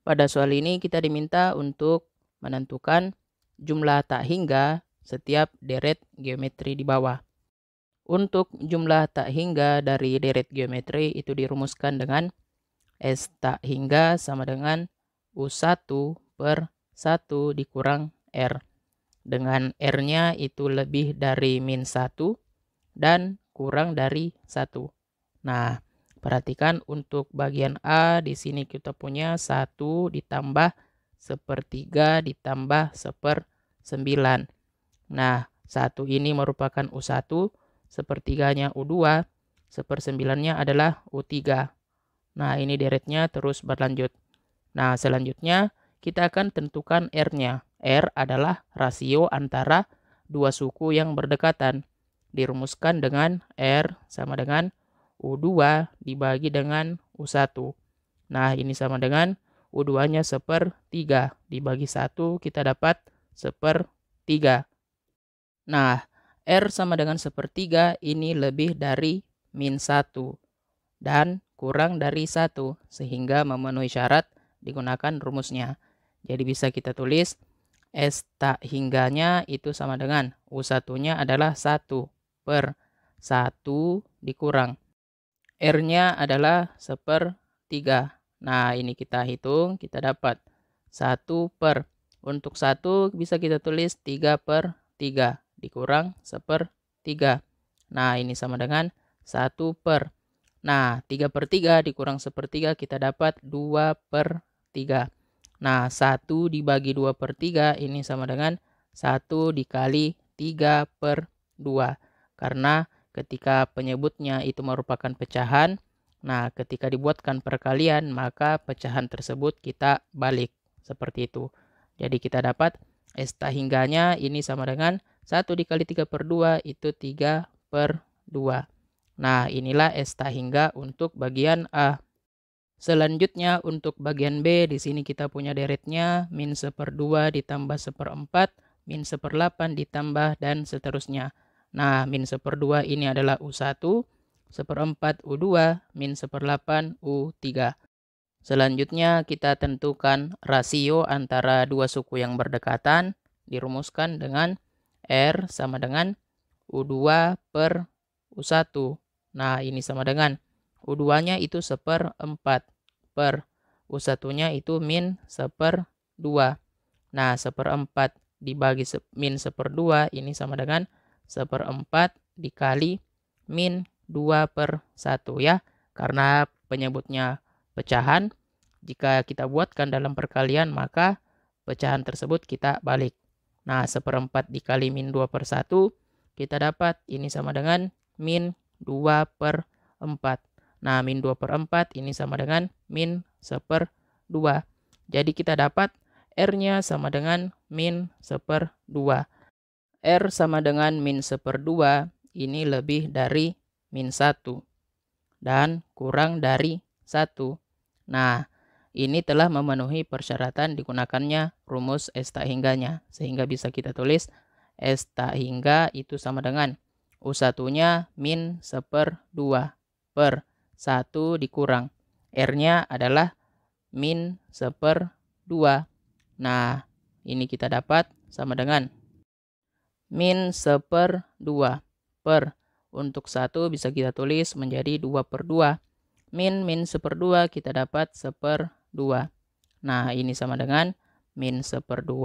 Pada soal ini kita diminta untuk menentukan jumlah tak hingga setiap deret geometri di bawah. Untuk jumlah tak hingga dari deret geometri itu dirumuskan dengan S tak hingga sama dengan U1 per 1 dikurang R. Dengan R-nya itu lebih dari min 1 dan kurang dari 1. Nah, Perhatikan untuk bagian A di sini kita punya 1 ditambah sepertiga ditambah seper 9. Nah, 1 ini merupakan U1, sepertiganya U2, sepersembilannya adalah U3. Nah, ini deretnya terus berlanjut. Nah, selanjutnya kita akan tentukan R-nya. R adalah rasio antara dua suku yang berdekatan. Dirumuskan dengan R sama dengan U2 dibagi dengan U1. Nah, ini sama dengan U2-nya 1 per 3. Dibagi 1 kita dapat 1 per 3. Nah, R sama dengan 1 per 3 ini lebih dari min 1 dan kurang dari 1 sehingga memenuhi syarat digunakan rumusnya. Jadi bisa kita tulis S tak hingganya itu sama dengan U1-nya adalah 1 per 1 dikurang R-nya adalah sepertiga. Nah, ini kita hitung, kita dapat 1 per. Untuk 1 bisa kita tulis 3 per 3, dikurang sepertiga. Nah, ini sama dengan 1 per. Nah, 3 per 3 dikurang sepertiga kita dapat 2 per 3. Nah, 1 dibagi 2 per 3 ini sama dengan 1 dikali 3 per 2. Karena ketika penyebutnya itu merupakan pecahan. Nah, ketika dibuatkan perkalian, maka pecahan tersebut kita balik seperti itu. Jadi kita dapat S hingganya ini sama dengan 1 dikali 3 per 2 itu 3 per 2. Nah, inilah S hingga untuk bagian A. Selanjutnya untuk bagian B, di sini kita punya deretnya min 1 per ditambah 1 per 4, min 1 per ditambah dan seterusnya. Nah, min seperdua ini adalah U1, seperempat U2, min seperdelapan U3. Selanjutnya, kita tentukan rasio antara dua suku yang berdekatan, dirumuskan dengan R sama dengan U2 per U1. Nah, ini sama dengan U2-nya itu seperempat per U1-nya itu min seperdua. Nah, seperempat dibagi min seperdua ini sama dengan seperempat dikali min 2 per 1 ya. Karena penyebutnya pecahan, jika kita buatkan dalam perkalian maka pecahan tersebut kita balik. Nah, seperempat dikali min 2 per 1 kita dapat ini sama dengan min 2 per 4. Nah, min 2 per 4 ini sama dengan min 1 per 2. Jadi kita dapat R-nya sama dengan min 1 per 2. R sama dengan min seperdua ini lebih dari min 1 dan kurang dari 1. Nah, ini telah memenuhi persyaratan digunakannya rumus S tak hingganya. Sehingga bisa kita tulis S tak hingga itu sama dengan U1-nya min seperdua per 1 dikurang. R-nya adalah min seperdua. Nah, ini kita dapat sama dengan min 1 per 2 per. Untuk 1 bisa kita tulis menjadi 2 per 2. Min min 1 per 2 kita dapat 1 per 2. Nah ini sama dengan min 1 per 2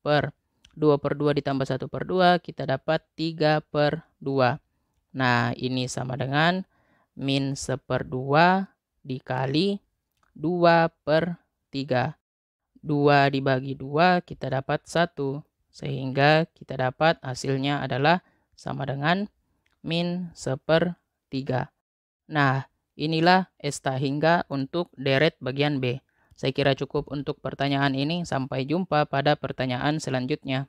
per. 2 per 2 ditambah 1 per 2 kita dapat 3 per 2. Nah ini sama dengan min 1 per 2 dikali 2 per 3. 2 dibagi 2 kita dapat 1. Sehingga kita dapat hasilnya adalah sama dengan min sepertiga. Nah, inilah esta hingga untuk deret bagian B. Saya kira cukup untuk pertanyaan ini. Sampai jumpa pada pertanyaan selanjutnya.